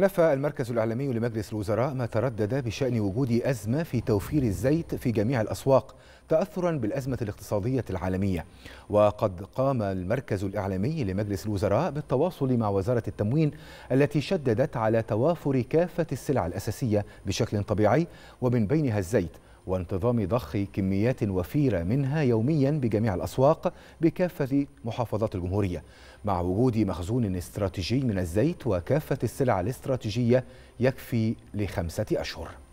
نفى المركز الإعلامي لمجلس الوزراء ما تردد بشأن وجود أزمة في توفير الزيت في جميع الأسواق تأثرا بالأزمة الاقتصادية العالمية وقد قام المركز الإعلامي لمجلس الوزراء بالتواصل مع وزارة التموين التي شددت على توافر كافة السلع الأساسية بشكل طبيعي ومن بينها الزيت وانتظام ضخ كميات وفيرة منها يوميا بجميع الأسواق بكافة محافظات الجمهورية مع وجود مخزون استراتيجي من الزيت وكافة السلع الاستراتيجية يكفي لخمسة أشهر